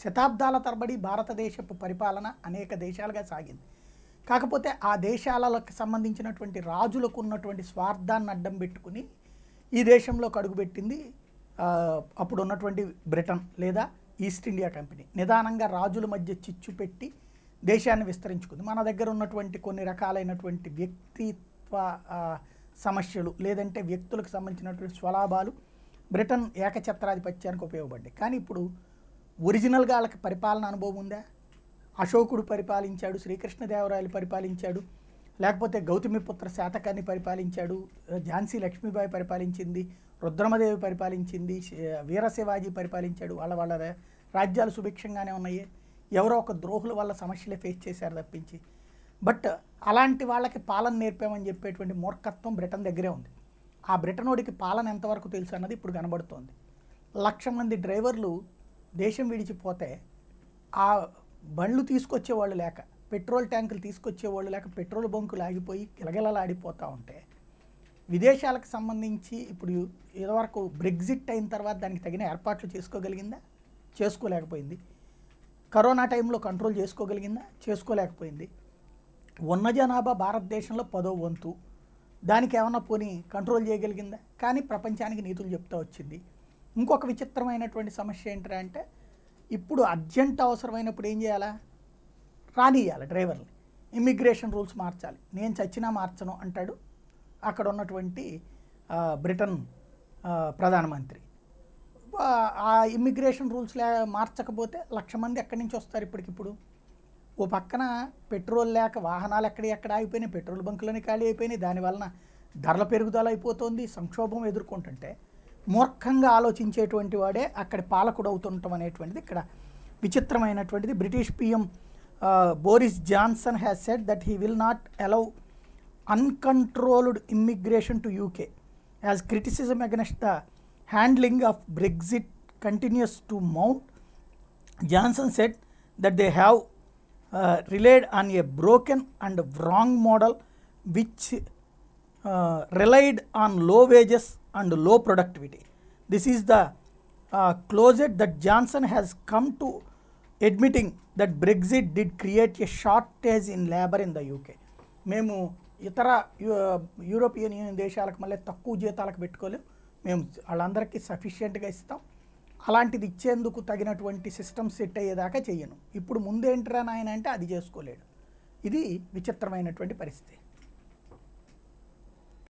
శతాబ్దాల తరబడి భారతదేశపు పరిపాలన అనేక దేశాలుగా సాగింది కాకపోతే ఆ దేశాలకు సంబంధించినటువంటి రాజులకు ఉన్నటువంటి స్వార్థాన్ని అడ్డం పెట్టుకుని ఈ దేశంలో కడుగుపెట్టింది అప్పుడు ఉన్నటువంటి బ్రిటన్ లేదా ఈస్ట్ ఇండియా కంపెనీ నిదానంగా రాజుల మధ్య చిచ్చు పెట్టి దేశాన్ని విస్తరించుకుంది మన దగ్గర ఉన్నటువంటి కొన్ని రకాలైనటువంటి వ్యక్తిత్వ సమస్యలు లేదంటే వ్యక్తులకు సంబంధించినటువంటి స్వలాభాలు బ్రిటన్ ఏకఛత్రాధిపత్యానికి ఉపయోగపడ్డాయి కానీ ఇప్పుడు ఒరిజినల్గా వాళ్ళకి పరిపాలన అనుభవం ఉందా అశోకుడు పరిపాలించాడు శ్రీకృష్ణదేవరాయలు పరిపాలించాడు లేకపోతే గౌతమిపుత్ర శాతకాన్ని పరిపాలించాడు ఝాన్సీ లక్ష్మీబాయి పరిపాలించింది రుద్రమదేవి పరిపాలించింది వీరశివాజీ పరిపాలించాడు వాళ్ళ వాళ్ళ రాజ్యాలు సుభిక్షంగానే ఉన్నాయి ఎవరో ఒక ద్రోహుల వల్ల సమస్యలే ఫేస్ చేశారు తప్పించి బట్ అలాంటి వాళ్ళకి పాలన నేర్పామని చెప్పేటువంటి మూర్ఖత్వం బ్రిటన్ దగ్గరే ఉంది ఆ బ్రిటనోడికి పాలన ఎంతవరకు తెలుసు అన్నది ఇప్పుడు కనబడుతోంది లక్ష మంది డ్రైవర్లు దేశం విడిచిపోతే ఆ బండ్లు తీసుకొచ్చేవాళ్ళు లేక పెట్రోల్ ట్యాంకులు తీసుకొచ్చేవాళ్ళు లేక పెట్రోల్ బంకులు ఆగిపోయి గిలగిలలాడిపోతూ ఉంటే విదేశాలకు సంబంధించి ఇప్పుడు ఇదివరకు బ్రెగ్జిట్ అయిన తర్వాత దానికి తగిన ఏర్పాట్లు చేసుకోగలిగిందా చేసుకోలేకపోయింది కరోనా టైంలో కంట్రోల్ చేసుకోగలిగిందా చేసుకోలేకపోయింది ఉన్న జనాభా భారతదేశంలో పదో వంతు దానికి ఏమన్నా పోనీ కంట్రోల్ చేయగలిగిందా కానీ ప్రపంచానికి నీతులు చెప్తా వచ్చింది ఇంకొక విచిత్రమైనటువంటి సమస్య ఏంటంటే అంటే ఇప్పుడు అర్జెంట్ అవసరమైనప్పుడు ఏం చేయాలా రానియాలి డ్రైవర్ని ఇమ్మిగ్రేషన్ రూల్స్ మార్చాలి నేను చచ్చినా మార్చను అంటాడు అక్కడ ఉన్నటువంటి బ్రిటన్ ప్రధానమంత్రి ఆ ఇమ్మిగ్రేషన్ రూల్స్ లే మార్చకపోతే లక్ష మంది ఎక్కడి నుంచి వస్తారు ఇప్పటికిప్పుడు ఓ పక్కన పెట్రోల్ లేక వాహనాలు ఎక్కడ ఎక్కడ ఆగిపోయినాయి పెట్రోల్ బంకులోనే ఖాళీ అయిపోయినాయి దానివలన ధరల పెరుగుదల అయిపోతుంది సంక్షోభం ఎదుర్కొంటుంటే మూర్ఖంగా ఆలోచించేటువంటి వాడే అక్కడ పాలకుడు అవుతుండటం అనేటువంటిది ఇక్కడ విచిత్రమైనటువంటిది British PM Boris Johnson has said that he will not allow uncontrolled immigration to UK as criticism against the handling of Brexit continues to mount Johnson said that they have relied on a broken and wrong model which relied on low wages and low productivity This is the uh, that Johnson Johnson come to to that that Brexit create a shortage in labour in the UK మేము ఇతర European union దేశాలకు మళ్ళీ తక్కువ జీతాలకు పెట్టుకోలేము మేము వాళ్ళందరికీ సఫిషియెంట్గా ఇస్తాం అలాంటిది ఇచ్చేందుకు తగినటువంటి సిస్టమ్ సెట్ అయ్యేదాకా చేయను ఇప్పుడు ముందేంటిరా నాయన అంటే అది చేసుకోలేడు ఇది విచిత్రమైనటువంటి పరిస్థితి